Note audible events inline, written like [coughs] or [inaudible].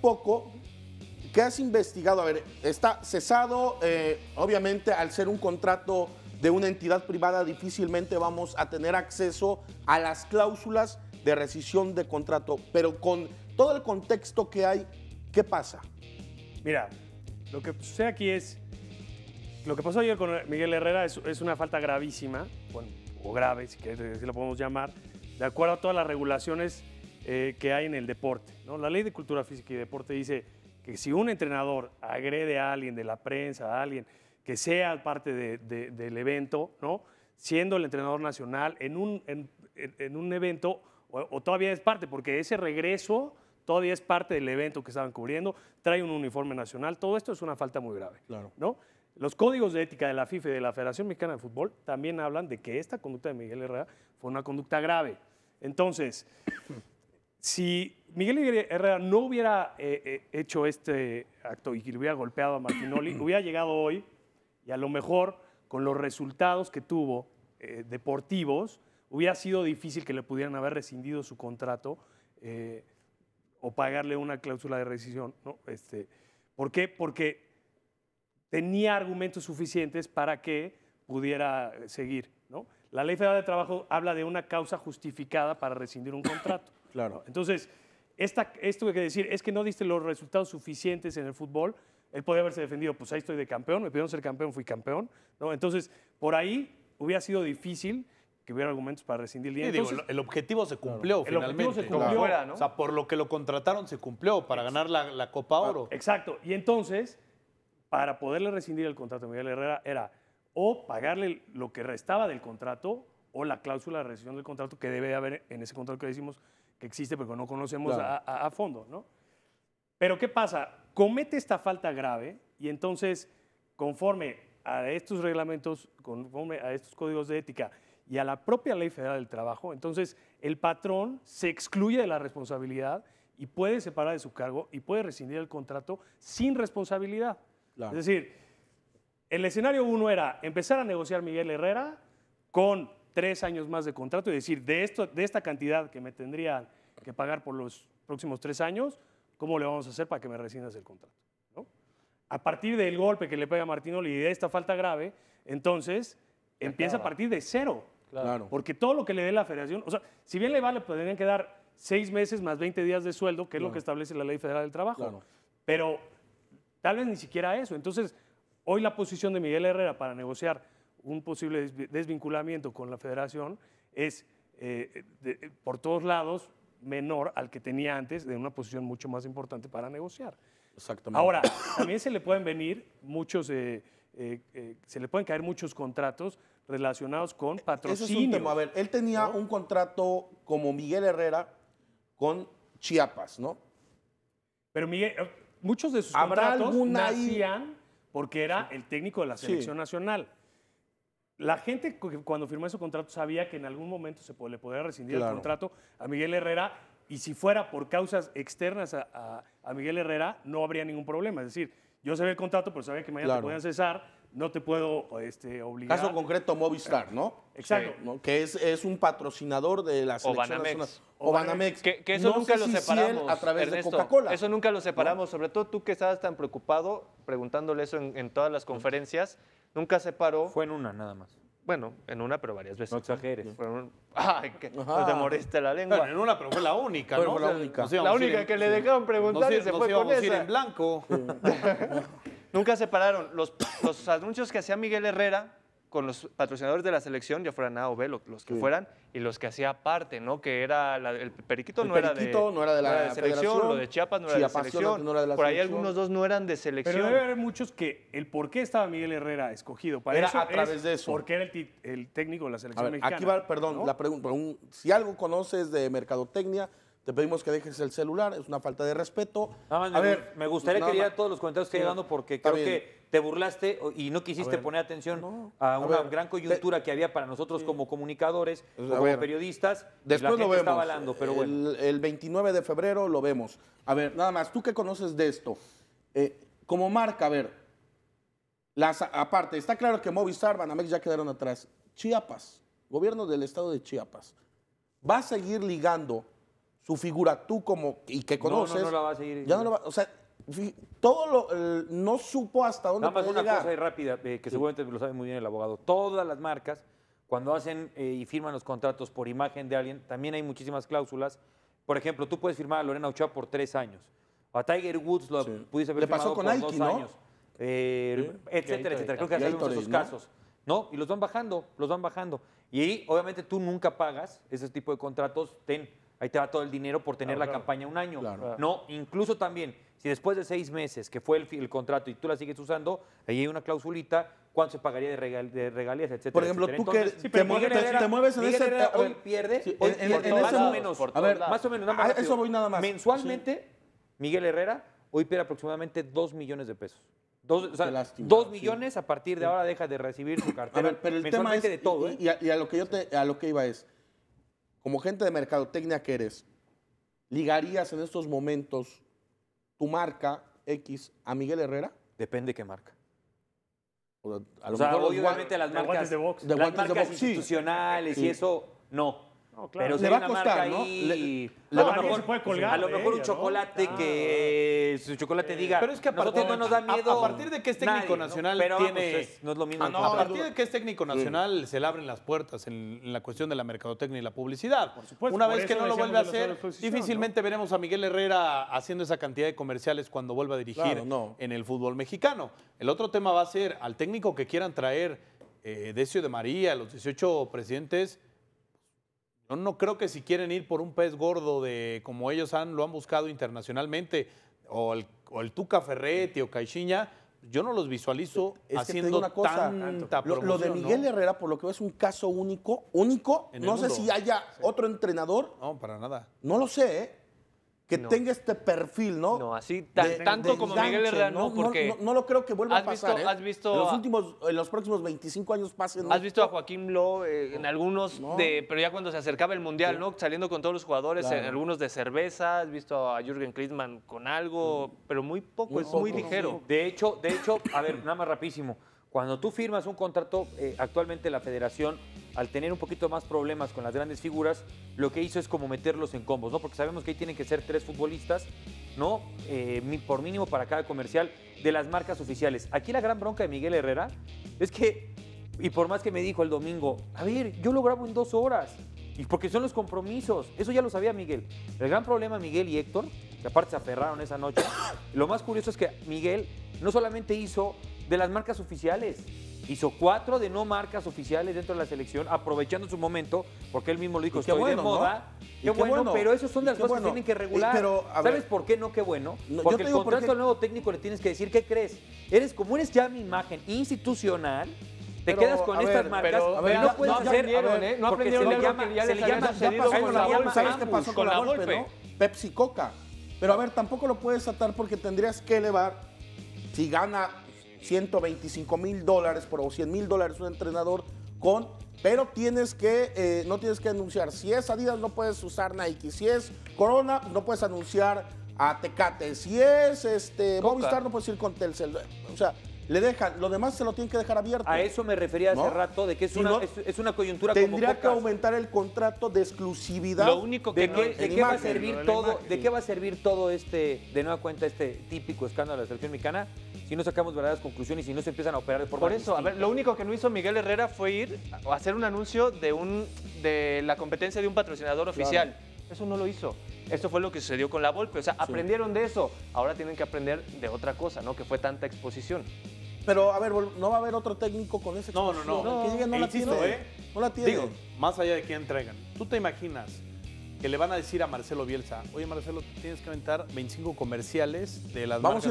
poco ¿Qué has investigado? A ver, está cesado, eh, obviamente al ser un contrato de una entidad privada difícilmente vamos a tener acceso a las cláusulas de rescisión de contrato, pero con todo el contexto que hay, ¿qué pasa? Mira, lo que sucede aquí es, lo que pasó ayer con Miguel Herrera es, una falta gravísima, o grave, si, lo podemos llamar, de acuerdo a todas las regulaciones eh, que hay en el deporte. ¿no? La ley de cultura física y deporte dice que si un entrenador agrede a alguien de la prensa, a alguien que sea parte del evento, ¿no? siendo el entrenador nacional en un, en, un evento, o, todavía es parte, porque ese regreso todavía es parte del evento que estaban cubriendo, trae un uniforme nacional, todo esto es una falta muy grave. ¿no? Los códigos de ética de la FIFA y de la Federación Mexicana de Fútbol también hablan de que esta conducta de Miguel Herrera fue una conducta grave. Entonces, si Miguel Herrera no hubiera eh, eh, hecho este acto y que le hubiera golpeado a Martinoli, [clears throat] hubiera llegado hoy y a lo mejor con los resultados que tuvo eh, deportivos, hubiera sido difícil que le pudieran haber rescindido su contrato o pagarle una cláusula de rescisión. ¿no? Este, ¿Por qué? Porque tenía argumentos suficientes para que pudiera seguir. La Ley Federal de Trabajo habla de una causa justificada para rescindir un contrato. [coughs] Claro. Entonces, esta, esto que decir es que no diste los resultados suficientes en el fútbol. Él podía haberse defendido, pues ahí estoy de campeón, me pidieron ser campeón, fui campeón. ¿no? Entonces, por ahí hubiera sido difícil que hubiera argumentos para rescindir el dinero. digo, el objetivo se cumplió finalmente. El objetivo se cumplió. ¿no? O sea, por lo que lo contrataron se cumplió para ganar la, la Copa ah, Oro. Exacto. Y entonces, para poderle rescindir el contrato a Miguel Herrera, era o pagarle lo que restaba del contrato o la cláusula de rescisión del contrato que debe haber en ese contrato que decimos que existe porque no conocemos a, fondo, ¿no? Pero ¿qué pasa? Comete esta falta grave y entonces, conforme a estos reglamentos, conforme a estos códigos de ética y a la propia ley federal del trabajo, entonces el patrón se excluye de la responsabilidad y puede separar de su cargo y puede rescindir el contrato sin responsabilidad. Es decir, el escenario uno era empezar a negociar Miguel Herrera con tres años más de contrato y decir, de, esto, de esta cantidad que me tendría que pagar por los próximos tres años, ¿cómo le vamos a hacer para que me rescindas el contrato? A partir del golpe que le pega a Oli y de esta falta grave, entonces empieza a partir de cero. Claro. Porque todo lo que le dé la federación, o sea, si bien le vale, podrían pues, quedar seis meses más 20 días de sueldo, que es lo que establece la ley federal del trabajo. Pero tal vez ni siquiera eso. Entonces, Hoy la posición de Miguel Herrera para negociar un posible desvinculamiento con la federación es eh, eh, por todos lados menor al que tenía antes, de una posición mucho más importante para negociar. Exactamente. Ahora, también se le pueden venir muchos, eh, se le pueden caer muchos contratos relacionados con patrocinio. A ver, él tenía un contrato como Miguel Herrera con Chiapas, ¿no? Pero Miguel, muchos de sus ¿Habrá contratos nacían porque era el técnico de la selección nacional. La gente cuando firmó ese contrato sabía que en algún momento se le podría rescindir el contrato a Miguel Herrera y si fuera por causas externas a, Miguel Herrera no habría ningún problema. Es decir, yo sabía el contrato, pero sabía que mañana claro. podían cesar no te puedo este, obligar. Caso concreto, Movistar, ¿no? Exacto. Que es, es, un patrocinador de la O Banamex. O Banamex. Que, eso nunca lo separamos. a través de Coca-Cola. Eso nunca lo separamos. Sobre todo tú que estabas tan preocupado preguntándole eso en, todas las conferencias, nunca separó. Fue en una nada más. Bueno, en una, pero varias veces. No exageres. Ay, que pues te moriste la lengua. Bueno, en una, pero fue la única, ¿no? Fue la única. la única que le dejaron preguntar y se fue con esa. en blanco. [laughs] Nunca separaron los, los [coughs] anuncios que hacía Miguel Herrera con los patrocinadores de la selección, ya fueran A o B, los que fueran, y los que hacía parte ¿no? Que era el Periquito, no, era de, no, era de, la, selección, lo de Chiapas no era de la selección, por ahí algunos dos no eran de selección. Pero debe haber muchos que el por qué estaba Miguel Herrera escogido para era a través de eso. Porque era el, técnico de la selección mexicana. Aquí va, perdón, la pregunta, si algo conoces de mercadotecnia, te pedimos que dejes el celular, es una falta de respeto. Ah, a ver, me gustaría que lea todos los comentarios que sí, llegando porque creo que te burlaste y no quisiste poner atención a una gran coyuntura que había para nosotros como comunicadores, como periodistas. Después la lo vemos. Hablando, pero bueno. el, 29 de febrero lo vemos. A ver, nada más, ¿tú qué conoces de esto? Eh, como marca, a ver, las, aparte, está claro que Movistar, Banamex ya quedaron atrás. Chiapas, gobierno del estado de Chiapas, va a seguir ligando tu figura tú como y que conoces. No, no, no la va a seguir. Ya no va, o sea, todo lo no supo hasta dónde Nada más una cosa rápida que seguramente lo sabe muy bien el abogado. Todas las marcas cuando hacen eh, y firman los contratos por imagen de alguien, también hay muchísimas cláusulas. Por ejemplo, tú puedes firmar a Lorena Ochoa por tres años. A Tiger Woods lo pudiste haber firmado por dos años. Eh, etcétera, etcétera. Creo que sabemos esos casos. ¿no? Y los van bajando, los van bajando. Y obviamente tú nunca pagas ese tipo de contratos. Ten ahí te va todo el dinero por tener la campaña un año. No, incluso también, si después de seis meses, que fue el, contrato, y tú la sigues usando, ahí hay una clausulita, ¿cuánto se pagaría de, regalías, etcétera? Por ejemplo, tú que te, mueves, te, Miguel Herrera hoy pierde, más, o menos, a ver, más o menos, eso voy nada más. Mensualmente, Miguel Herrera hoy pierde aproximadamente dos millones de pesos. Dos, o sea, dos millones a partir de ahora deja de recibir su cartera. pero el tema es, de todo. ¿eh? Y, y a lo que yo te, a lo que iba es, como gente de mercadotecnia que eres, ligarías en estos momentos tu marca X a Miguel Herrera? Depende qué marca. O sea, a obviamente las marcas de, institucionales y eso no. Pero le va a costar, ¿no? Ahí, a, lo ¿eh? mejor, un chocolate que su chocolate diga. Pero es que a partir, de que es técnico nacional pues, no es lo mismo. a partir de que es técnico nacional se le abren las puertas en, la cuestión de la mercadotecnia y la publicidad. Una vez que no lo vuelve a hacer, difícilmente veremos a Miguel Herrera haciendo esa cantidad de comerciales cuando vuelva a dirigir en el fútbol mexicano. El otro tema va a ser al técnico que quieran traer eh, Decio de María, los 18 presidentes no, creo que si quieren ir por un pez gordo de como ellos han, lo han buscado internacionalmente, o el, o el Tuca Ferretti o Caixinha, yo no los visualizo haciendo una cosa, tanta lo, de Miguel Herrera, por lo que veo, es un caso único, único. no sé si haya otro entrenador. No, para nada. No lo sé, ¿eh? que tenga este perfil, ¿no? No, así tanto como Miguel Herrera, ¿no? Porque no, lo creo que vuelva a pasar. ¿eh? Has visto en los, últimos, los próximos 25 años pasen. ¿Has visto a Joaquín lo eh, en algunos de, pero ya cuando se acercaba el mundial, ¿no? Saliendo con todos los jugadores, en eh, algunos de cerveza. Has visto a Jürgen Klinsmann con algo, mm. pero muy poco, es muy ligero. De hecho, de hecho, a ver, nada más rapidísimo. Cuando tú firmas un contrato, eh, actualmente la federación, al tener un poquito más problemas con las grandes figuras, lo que hizo es como meterlos en combos, ¿no? Porque sabemos que ahí tienen que ser tres futbolistas, ¿no? Eh, por mínimo para cada comercial de las marcas oficiales. Aquí la gran bronca de Miguel Herrera es que, y por más que me dijo el domingo, a ver, yo lo grabo en dos horas, y porque son los compromisos, eso ya lo sabía Miguel. El gran problema Miguel y Héctor, que aparte se aferraron esa noche, lo más curioso es que Miguel no solamente hizo de las marcas oficiales. Hizo cuatro de no marcas oficiales dentro de la selección, aprovechando su momento, porque él mismo lo dijo, estoy de moda. Qué, bueno, pero esas son las cosas que tienen que eh, regular. ¿Sabes por qué no qué bueno? Porque el contrato al nuevo técnico le tienes que decir, ¿qué crees? Eres como eres ya mi imagen institucional, te quedas con estas marcas no, no puedes no hacer ¿eh? no aprendieron se le llama, se le llama, se le llama pasó con, la golpe, Pepsi Coca pero a ver tampoco lo puedes atar porque tendrías que elevar si gana 125 mil dólares por, o 100 mil dólares un entrenador con, pero tienes que, eh, no tienes que anunciar, si es Adidas no puedes usar Nike, si es Corona no puedes anunciar a Tecate, si es este, no puedes ir con Telcel, o sea, le dejan, lo demás se lo tienen que dejar abierto. A eso me refería hace rato, de que es, una, es, coyuntura Tendría que aumentar el contrato de exclusividad. Lo único que de, qué va a servir todo, de qué va a servir todo este, de nueva cuenta, este típico escándalo de la selección mexicana y no sacamos verdaderas conclusiones y si no se empiezan a operar de forma Por eso, a ver, lo único que no hizo Miguel Herrera fue ir a hacer un anuncio de, un, de la competencia de un patrocinador oficial. Eso no lo hizo. Eso fue lo que sucedió con la Volpe. O sea, aprendieron de eso. Ahora tienen que aprender de otra cosa, ¿no? Que fue tanta exposición. Pero, a ver, no va a haber otro técnico con ese No, no, no. no. no, la eh. no la tiene. Digo, más allá de quién traigan. ¿Tú te imaginas que le van a decir a Marcelo Bielsa, oye, Marcelo, tienes que aventar 25 comerciales de las Vamos